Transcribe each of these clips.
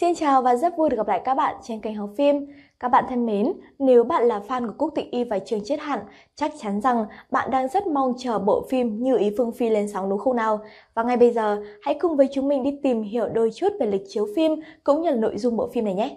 Xin chào và rất vui được gặp lại các bạn trên kênh Hóng Phim. Các bạn thân mến, nếu bạn là fan của Cúc Tịnh Y và Trường Chết Hẳn, chắc chắn rằng bạn đang rất mong chờ bộ phim Như Ý Phương Phi lên sóng đúng không nào? Và ngay bây giờ, hãy cùng với chúng mình đi tìm hiểu đôi chút về lịch chiếu phim cũng như là nội dung bộ phim này nhé.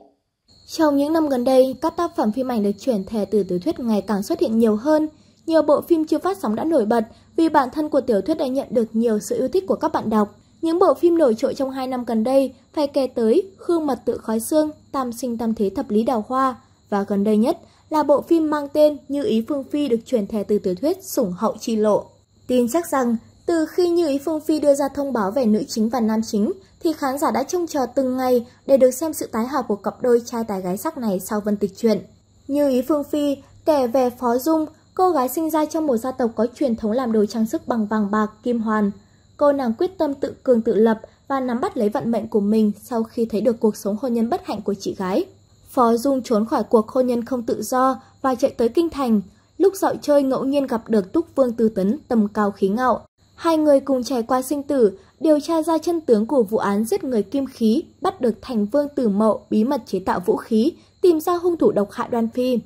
Trong những năm gần đây, các tác phẩm phim ảnh được chuyển thể từ tiểu thuyết ngày càng xuất hiện nhiều hơn. Nhiều bộ phim chưa phát sóng đã nổi bật vì bản thân của tiểu thuyết đã nhận được nhiều sự yêu thích của các bạn đọc. Những bộ phim nổi trội trong hai năm gần đây phải kể tới Khương Mật Tự Khói Xương, Tam Sinh Tam Thế Thập Lý Đào Hoa và gần đây nhất là bộ phim mang tên Như Ý Phương Phi được chuyển thể từ tiểu thuyết Sủng Hậu Chi Lộ. Tin chắc rằng từ khi Như Ý Phương Phi đưa ra thông báo về nữ chính và nam chính thì khán giả đã trông chờ từng ngày để được xem sự tái hợp của cặp đôi trai tài gái sắc này sau Vân Tịch Truyện. Như Ý Phương Phi kể về Phó Dung, cô gái sinh ra trong một gia tộc có truyền thống làm đồ trang sức bằng vàng bạc, kim hoàn, Cô nàng quyết tâm tự cường tự lập và nắm bắt lấy vận mệnh của mình sau khi thấy được cuộc sống hôn nhân bất hạnh của chị gái. Phó Dung trốn khỏi cuộc hôn nhân không tự do và chạy tới Kinh Thành. Lúc dạo chơi ngẫu nhiên gặp được Túc Vương Tư Tấn tầm cao khí ngạo. Hai người cùng trải qua sinh tử, điều tra ra chân tướng của vụ án giết người kim khí, bắt được thành vương tử mậu bí mật chế tạo vũ khí, tìm ra hung thủ độc hại đoan phi.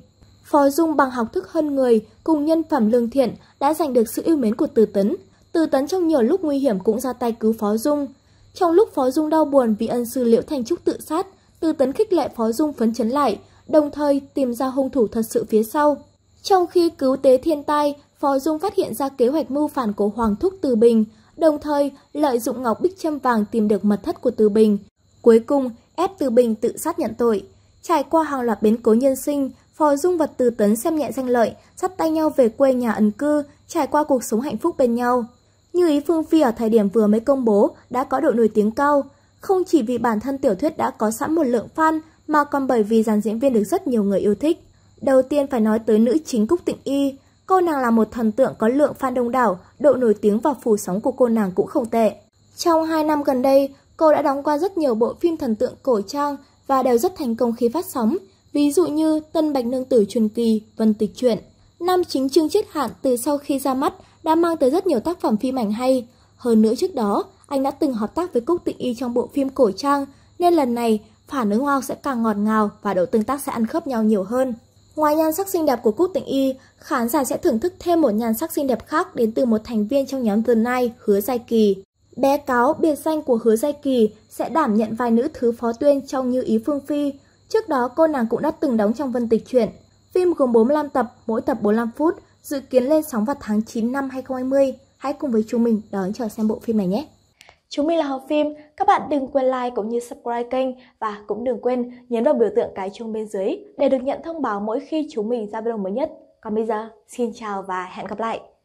Phó Dung bằng học thức hơn người, cùng nhân phẩm lương thiện đã giành được sự yêu mến của Từ Tấn, từ Tấn trong nhiều lúc nguy hiểm cũng ra tay cứu Phó Dung. Trong lúc Phó Dung đau buồn vì ân sư Liễu Thanh Trúc tự sát, Từ Tấn khích lệ Phó Dung phấn chấn lại, đồng thời tìm ra hung thủ thật sự phía sau. Trong khi cứu tế thiên tai, Phó Dung phát hiện ra kế hoạch mưu phản của Hoàng Thúc Từ Bình, đồng thời lợi dụng ngọc bích châm vàng tìm được mật thất của Từ Bình. Cuối cùng, ép Từ Bình tự sát nhận tội. Trải qua hàng loạt biến cố nhân sinh, Phó Dung và Từ Tấn xem nhẹ danh lợi, dắt tay nhau về quê nhà ẩn cư, trải qua cuộc sống hạnh phúc bên nhau. Như ý Phương Phi ở thời điểm vừa mới công bố đã có độ nổi tiếng cao, không chỉ vì bản thân tiểu thuyết đã có sẵn một lượng fan mà còn bởi vì dàn diễn viên được rất nhiều người yêu thích. Đầu tiên phải nói tới nữ chính Cúc Tịnh Y, cô nàng là một thần tượng có lượng fan đông đảo, độ nổi tiếng và phủ sóng của cô nàng cũng không tệ. Trong 2 năm gần đây, cô đã đóng qua rất nhiều bộ phim thần tượng cổ trang và đều rất thành công khi phát sóng, ví dụ như Tân Bạch Nương Tử Truyền Kỳ, Vân Tịch Truyện. Nam chính Trương Chiết Hạn từ sau khi ra mắt đã mang tới rất nhiều tác phẩm phim ảnh hay. Hơn nữa trước đó, anh đã từng hợp tác với Cúc Tịnh Y trong bộ phim Cổ Trang, nên lần này phản ứng hoa wow sẽ càng ngọt ngào và độ tương tác sẽ ăn khớp nhau nhiều hơn. Ngoài nhan sắc xinh đẹp của Cúc Tịnh Y, khán giả sẽ thưởng thức thêm một nhan sắc xinh đẹp khác đến từ một thành viên trong nhóm The Night, Hứa Giai Kỳ. Bé cáo biệt danh của Hứa Giai Kỳ sẽ đảm nhận vai nữ thứ phó tuyên trong Như Ý Phương Phi. Trước đó cô nàng cũng đã từng đóng trong Vân Tịch Truyện. Phim gồm 45 tập, mỗi tập 45 phút, dự kiến lên sóng vào tháng 9 năm 2020. Hãy cùng với chúng mình đón chờ xem bộ phim này nhé! Chúng mình là Học Phim, các bạn đừng quên like cũng như subscribe kênh và cũng đừng quên nhấn vào biểu tượng cái chuông bên dưới để được nhận thông báo mỗi khi chúng mình ra video mới nhất. Còn bây giờ, xin chào và hẹn gặp lại!